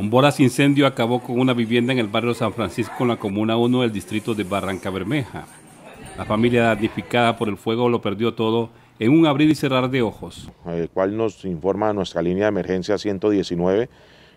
Un voraz incendio acabó con una vivienda en el barrio San Francisco, en la comuna 1 del distrito de Barranca Bermeja. La familia damnificada por el fuego lo perdió todo en un abrir y cerrar de ojos. El cual nos informa nuestra línea de emergencia 119.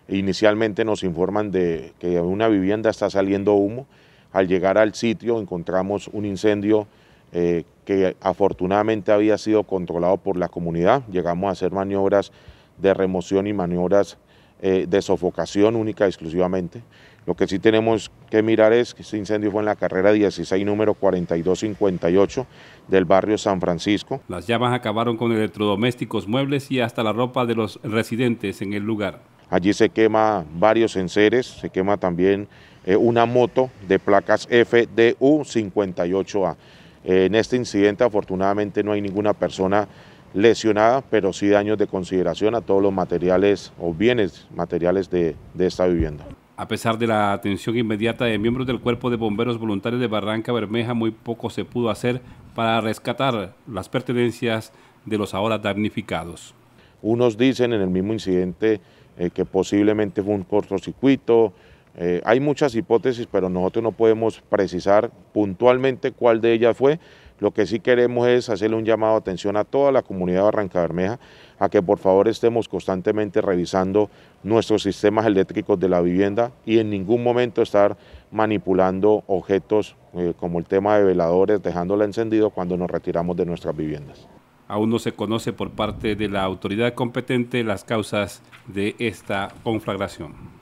Inicialmente nos informan de que una vivienda está saliendo humo. Al llegar al sitio encontramos un incendio eh, que afortunadamente había sido controlado por la comunidad. Llegamos a hacer maniobras de remoción y maniobras eh, de sofocación única exclusivamente. Lo que sí tenemos que mirar es que este incendio fue en la carrera 16, número 4258 del barrio San Francisco. Las llamas acabaron con electrodomésticos, muebles y hasta la ropa de los residentes en el lugar. Allí se quema varios enseres, se quema también eh, una moto de placas FDU 58A. en este incidente afortunadamente no hay ninguna persona lesionada, pero sí daños de consideración a todos los materiales o bienes materiales de, esta vivienda. A pesar de la atención inmediata de miembros del Cuerpo de Bomberos Voluntarios de Barranca Bermeja, muy poco se pudo hacer para rescatar las pertenencias de los ahora damnificados. Unos dicen en el mismo incidente eh, que posiblemente fue un cortocircuito. Eh, hay muchas hipótesis, pero nosotros no podemos precisar puntualmente cuál de ellas fue, lo que sí queremos es hacerle un llamado de atención a toda la comunidad de Barranca Bermeja a que por favor estemos constantemente revisando nuestros sistemas eléctricos de la vivienda y en ningún momento estar manipulando objetos eh, como el tema de veladores, dejándola encendido cuando nos retiramos de nuestras viviendas. Aún no se conoce por parte de la autoridad competente las causas de esta conflagración.